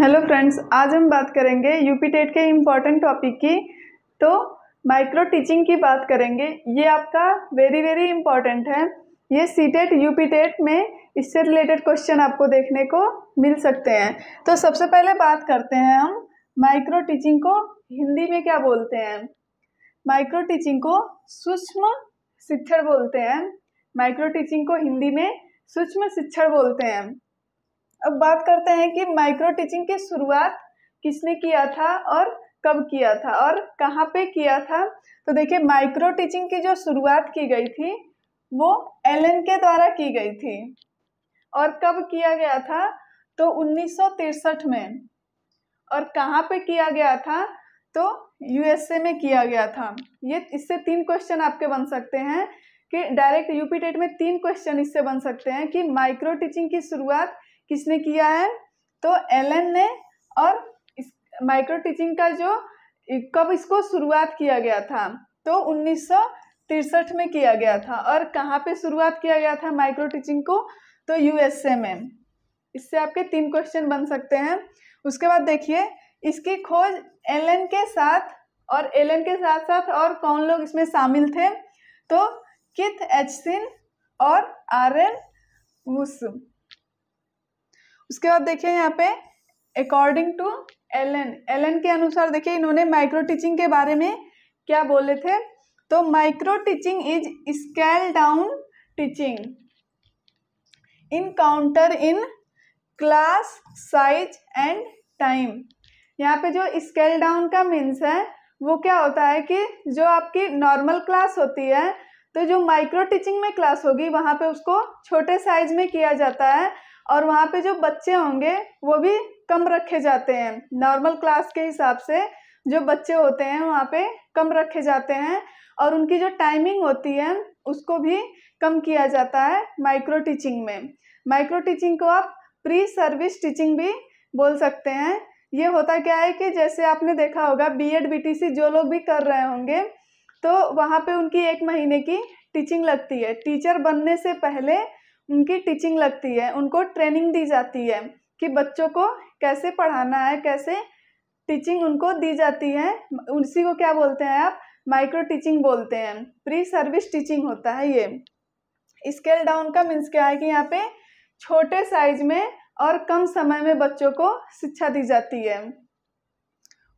hello friends आज हम बात करेंगे यूपी टेट के इम्पॉर्टेंट टॉपिक की तो माइक्रो टीचिंग की बात करेंगे ये आपका वेरी वेरी इम्पॉर्टेंट है ये सी टेट यूपी टेट में इससे रिलेटेड क्वेश्चन आपको देखने को मिल सकते हैं तो सबसे पहले बात करते हैं हम माइक्रो टीचिंग को हिंदी में क्या बोलते हैं माइक्रो टीचिंग को सूक्ष्म शिक्षण बोलते हैं माइक्रो टीचिंग को हिंदी में सूक्ष्म शिक्षण बोलते हैं अब बात करते हैं कि माइक्रो टीचिंग की शुरुआत किसने किया था और कब किया था और कहाँ पे किया था तो देखिए माइक्रो टीचिंग की जो शुरुआत की गई थी वो एल के द्वारा की गई थी और कब किया गया था तो उन्नीस में और कहाँ पे किया गया था तो यूएसए में किया गया था ये इससे तीन क्वेश्चन आपके बन सकते हैं कि डायरेक्ट यूपी टेट में तीन क्वेश्चन इससे बन सकते हैं कि माइक्रो टीचिंग की शुरुआत किसने किया है तो एलन ने और इस माइक्रो टीचिंग का जो कब इसको शुरुआत किया गया था तो उन्नीस तिरसठ में किया गया था और कहाँ पे शुरुआत किया गया था माइक्रो टीचिंग को तो यूएसए में इससे आपके तीन क्वेश्चन बन सकते हैं उसके बाद देखिए इसकी खोज एलन के साथ और एलन के साथ साथ और कौन लोग इसमें शामिल थे तो किथ एचसिन और आर एन उसके बाद देखिए यहाँ पे अकॉर्डिंग टू एलन एलन के अनुसार देखिए इन्होंने माइक्रो टीचिंग के बारे में क्या बोले थे तो micro teaching is scale down teaching in counter in class size and time यहाँ पे जो स्केल डाउन का मीन्स है वो क्या होता है कि जो आपकी नॉर्मल क्लास होती है तो जो माइक्रो टीचिंग में क्लास होगी वहाँ पे उसको छोटे साइज में किया जाता है और वहाँ पे जो बच्चे होंगे वो भी कम रखे जाते हैं नॉर्मल क्लास के हिसाब से जो बच्चे होते हैं वहाँ पे कम रखे जाते हैं और उनकी जो टाइमिंग होती है उसको भी कम किया जाता है माइक्रो टीचिंग में माइक्रो टीचिंग को आप प्री सर्विस टीचिंग भी बोल सकते हैं ये होता क्या है कि जैसे आपने देखा होगा B Ed B T C जो लोग भी कर रहे होंगे तो वहाँ पे उनकी एक महीने की टीचिंग लगती है टीचर बनने से पहले उनकी टीचिंग लगती है उनको ट्रेनिंग दी जाती है कि बच्चों को कैसे पढ़ाना है कैसे टीचिंग उनको दी जाती है उसी को क्या बोलते हैं आप माइक्रो टीचिंग बोलते हैं प्री सर्विस टीचिंग होता है ये स्केल डाउन का मीन्स क्या है कि यहाँ पे छोटे साइज में और कम समय में बच्चों को शिक्षा दी जाती है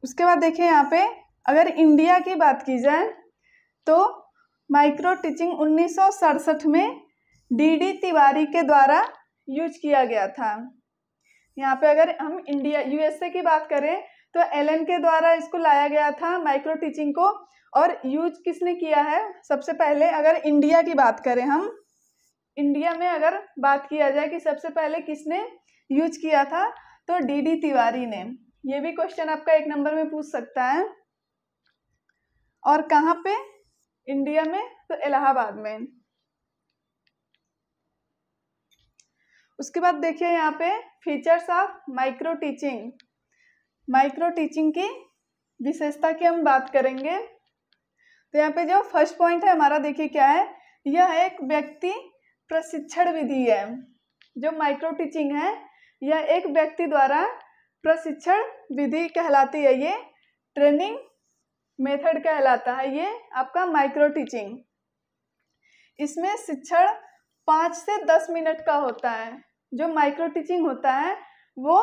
उसके बाद देखिए यहाँ पे अगर इंडिया की बात की जाए तो माइक्रो टीचिंग उन्नीस में डीडी तिवारी के द्वारा यूज किया गया था यहाँ पे अगर हम इंडिया यूएसए की बात करें तो एलन के द्वारा इसको लाया गया था माइक्रो टीचिंग को और यूज किसने किया है सबसे पहले अगर इंडिया की बात करें हम इंडिया में अगर बात किया जाए कि सबसे पहले किसने यूज किया था तो डीडी तिवारी ने ये भी क्वेश्चन आपका एक नंबर में पूछ सकता है और कहाँ पे इंडिया में तो इलाहाबाद में उसके बाद देखिए यहाँ पे features of micro teaching micro teaching की विशेषता की हम बात करेंगे तो यहाँ पे जो फर्स्ट पॉइंट है हमारा देखिए क्या है यह एक व्यक्ति प्रशिक्षण विधि है जो माइक्रो टीचिंग है यह एक व्यक्ति द्वारा प्रशिक्षण विधि कहलाती है ये ट्रेनिंग मेथड कहलाता है ये आपका माइक्रो टीचिंग इसमें शिक्षण पाँच से दस मिनट का होता है जो माइक्रो टीचिंग होता है वो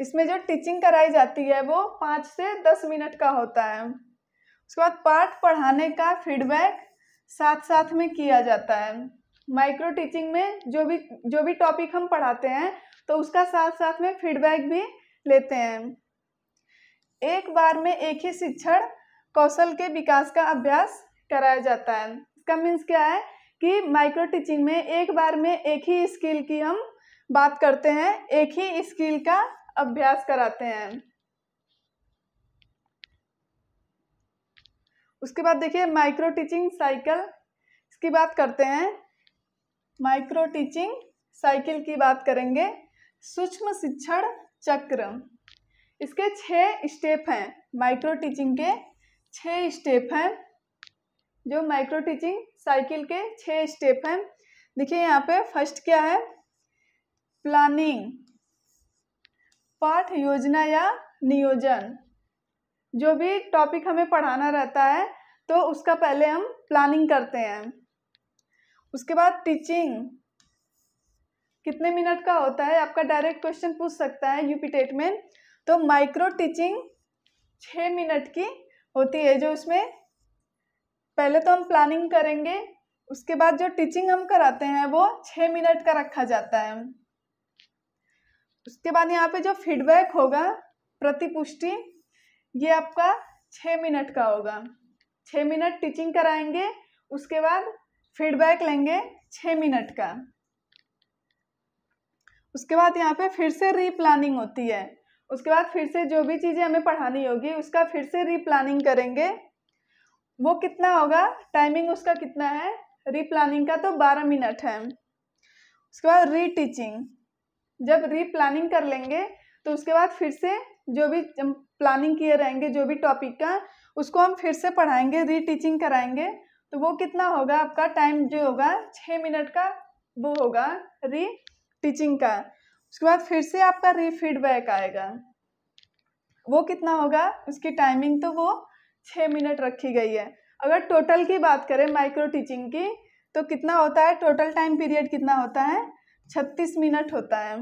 इसमें जो टीचिंग कराई जाती है वो पाँच से दस मिनट का होता है उसके बाद पाठ पढ़ाने का फीडबैक साथ साथ में किया जाता है माइक्रो टीचिंग में जो भी जो भी टॉपिक हम पढ़ाते हैं तो उसका साथ साथ में फीडबैक भी लेते हैं एक बार में एक ही शिक्षण कौशल के विकास का अभ्यास कराया जाता है इसका मीन्स क्या है कि माइक्रो टीचिंग में एक बार में एक ही स्किल की हम बात करते हैं एक ही स्किल का अभ्यास कराते हैं उसके बाद देखिए माइक्रो टीचिंग साइकिल इसकी बात करते हैं माइक्रो टीचिंग साइकिल की बात करेंगे सूक्ष्म शिक्षण चक्र इसके छः स्टेप हैं माइक्रो टीचिंग के छः स्टेप हैं जो माइक्रो टीचिंग साइकिल के छः स्टेप हैं देखिए यहाँ पे फर्स्ट क्या है प्लानिंग पाठ योजना या नियोजन जो भी टॉपिक हमें पढ़ाना रहता है तो उसका पहले हम प्लानिंग करते हैं उसके बाद टीचिंग कितने मिनट का होता है आपका डायरेक्ट क्वेश्चन पूछ सकता है यूपी टेट में तो माइक्रो टीचिंग छः मिनट की होती है जो उसमें पहले तो हम प्लानिंग करेंगे उसके बाद जो टीचिंग हम कराते हैं वो छः मिनट का रखा जाता है उसके बाद यहाँ पे जो फीडबैक होगा प्रतिपुष्टि ये आपका छः मिनट का होगा छः मिनट टीचिंग कराएंगे उसके बाद फीडबैक लेंगे छः मिनट का उसके बाद यहाँ पे फिर से रीप्लानिंग होती है उसके बाद फिर से जो भी चीज़ें हमें पढ़ानी होगी उसका फिर से रीप्लानिंग करेंगे वो कितना होगा टाइमिंग उसका कितना है रीप्लानिंग का तो बारह मिनट है उसके बाद रीटीचिंग जब रीप्लानिंग कर लेंगे तो उसके बाद फिर से जो भी प्लानिंग किए रहेंगे जो भी टॉपिक का उसको हम फिर से पढ़ाएंगे रीटीचिंग कराएंगे तो वो कितना होगा आपका टाइम जो होगा छः मिनट का वो होगा री टीचिंग का उसके बाद फिर से आपका री फीडबैक आएगा वो कितना होगा उसकी टाइमिंग तो वो छः मिनट रखी गई है अगर टोटल की बात करें माइक्रो टीचिंग की तो कितना होता है टोटल टाइम पीरियड कितना होता है छत्तीस मिनट होता है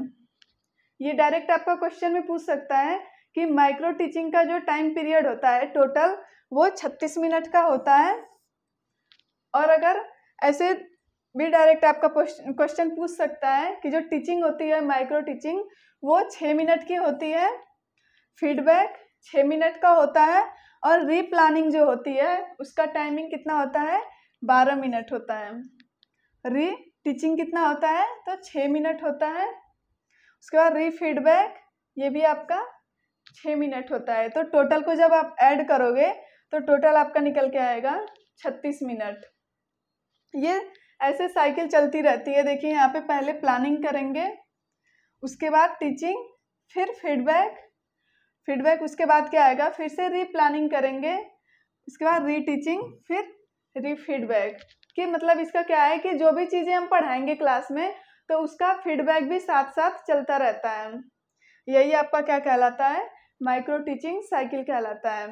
ये डायरेक्ट आपका क्वेश्चन में पूछ सकता है कि माइक्रो टीचिंग का जो टाइम पीरियड होता है टोटल वो छत्तीस मिनट का होता है और अगर ऐसे भी डायरेक्ट आपका क्वेश्चन पूछ सकता है कि जो टीचिंग होती है माइक्रो टीचिंग वो छः मिनट की होती है फीडबैक छः मिनट का होता है और रीप्लानिंग जो होती है उसका टाइमिंग कितना होता है बारह मिनट होता है री टीचिंग कितना होता है तो छः मिनट होता है उसके बाद री फीडबैक ये भी आपका छः मिनट होता है तो टोटल को जब आप ऐड करोगे तो टोटल आपका निकल के आएगा छत्तीस मिनट ये ऐसे साइकिल चलती रहती है देखिए यहाँ पे पहले प्लानिंग करेंगे उसके बाद टीचिंग फिर फीडबैक फीडबैक उसके बाद क्या आएगा फिर से रीप्लानिंग करेंगे उसके बाद रीटीचिंग फिर रीफीडबैक कि मतलब इसका क्या है कि जो भी चीज़ें हम पढ़ाएंगे क्लास में तो उसका फीडबैक भी साथ साथ चलता रहता है यही आपका क्या कहलाता है माइक्रो टीचिंग साइकिल कहलाता है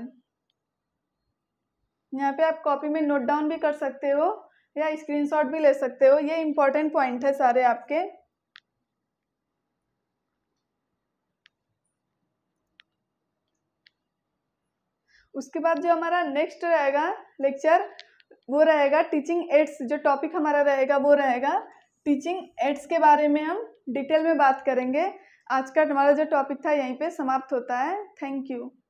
यहाँ पे आप कॉपी में नोट डाउन भी कर सकते हो या स्क्रीनशॉट भी ले सकते हो ये इम्पॉर्टेंट पॉइंट है सारे आपके उसके बाद जो हमारा नेक्स्ट रहेगा लेक्चर वो रहेगा टीचिंग एड्स जो टॉपिक हमारा रहेगा वो रहेगा टीचिंग एड्स के बारे में हम डिटेल में बात करेंगे आज का हमारा जो टॉपिक था यहीं पे समाप्त होता है थैंक यू